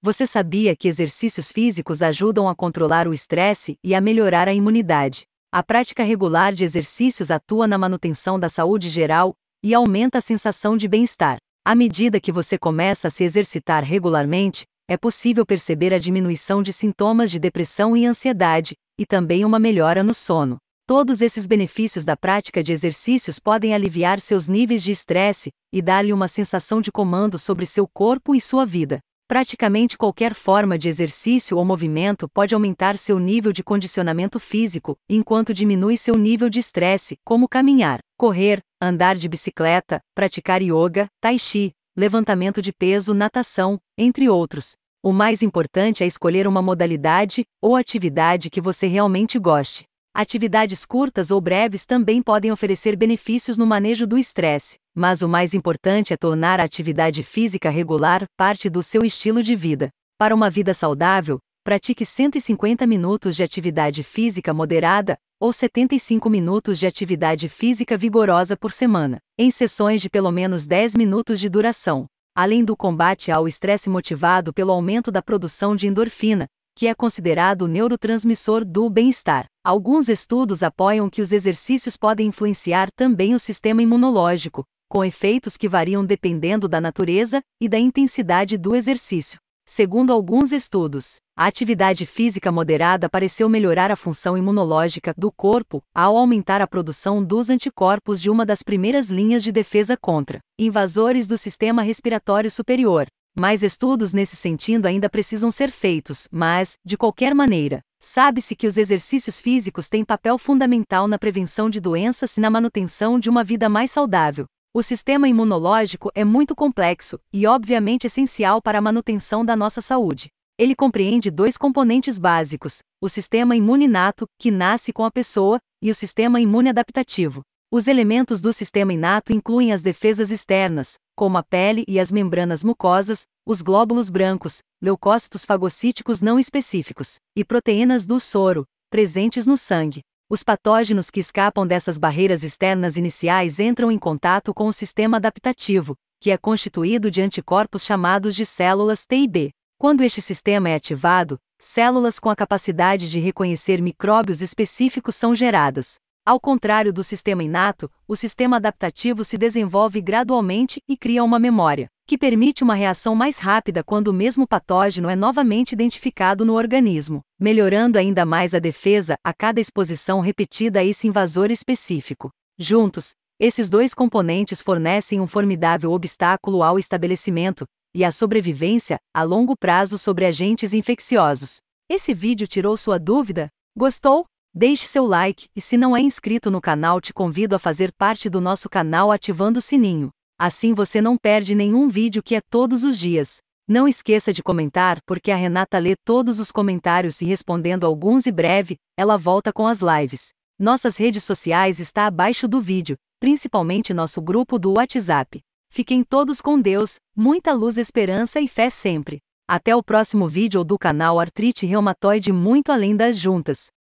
Você sabia que exercícios físicos ajudam a controlar o estresse e a melhorar a imunidade? A prática regular de exercícios atua na manutenção da saúde geral e aumenta a sensação de bem-estar. À medida que você começa a se exercitar regularmente, é possível perceber a diminuição de sintomas de depressão e ansiedade, e também uma melhora no sono. Todos esses benefícios da prática de exercícios podem aliviar seus níveis de estresse e dar-lhe uma sensação de comando sobre seu corpo e sua vida. Praticamente qualquer forma de exercício ou movimento pode aumentar seu nível de condicionamento físico, enquanto diminui seu nível de estresse, como caminhar, correr, andar de bicicleta, praticar yoga, tai chi, levantamento de peso, natação, entre outros. O mais importante é escolher uma modalidade ou atividade que você realmente goste. Atividades curtas ou breves também podem oferecer benefícios no manejo do estresse, mas o mais importante é tornar a atividade física regular parte do seu estilo de vida. Para uma vida saudável, pratique 150 minutos de atividade física moderada ou 75 minutos de atividade física vigorosa por semana, em sessões de pelo menos 10 minutos de duração. Além do combate ao estresse motivado pelo aumento da produção de endorfina, que é considerado o neurotransmissor do bem-estar. Alguns estudos apoiam que os exercícios podem influenciar também o sistema imunológico, com efeitos que variam dependendo da natureza e da intensidade do exercício. Segundo alguns estudos, a atividade física moderada pareceu melhorar a função imunológica do corpo ao aumentar a produção dos anticorpos de uma das primeiras linhas de defesa contra invasores do sistema respiratório superior, mais estudos nesse sentido ainda precisam ser feitos, mas, de qualquer maneira, sabe-se que os exercícios físicos têm papel fundamental na prevenção de doenças e na manutenção de uma vida mais saudável. O sistema imunológico é muito complexo e, obviamente, essencial para a manutenção da nossa saúde. Ele compreende dois componentes básicos: o sistema imune inato, que nasce com a pessoa, e o sistema imune adaptativo, os elementos do sistema inato incluem as defesas externas, como a pele e as membranas mucosas, os glóbulos brancos, leucócitos fagocíticos não específicos, e proteínas do soro, presentes no sangue. Os patógenos que escapam dessas barreiras externas iniciais entram em contato com o sistema adaptativo, que é constituído de anticorpos chamados de células T e B. Quando este sistema é ativado, células com a capacidade de reconhecer micróbios específicos são geradas. Ao contrário do sistema inato, o sistema adaptativo se desenvolve gradualmente e cria uma memória, que permite uma reação mais rápida quando o mesmo patógeno é novamente identificado no organismo, melhorando ainda mais a defesa a cada exposição repetida a esse invasor específico. Juntos, esses dois componentes fornecem um formidável obstáculo ao estabelecimento e à sobrevivência a longo prazo sobre agentes infecciosos. Esse vídeo tirou sua dúvida? Gostou? Deixe seu like e se não é inscrito no canal, te convido a fazer parte do nosso canal ativando o sininho. Assim você não perde nenhum vídeo que é todos os dias. Não esqueça de comentar, porque a Renata lê todos os comentários e respondendo alguns e breve, ela volta com as lives. Nossas redes sociais está abaixo do vídeo, principalmente nosso grupo do WhatsApp. Fiquem todos com Deus, muita luz, esperança e fé sempre. Até o próximo vídeo do canal Artrite Reumatoide muito além das juntas.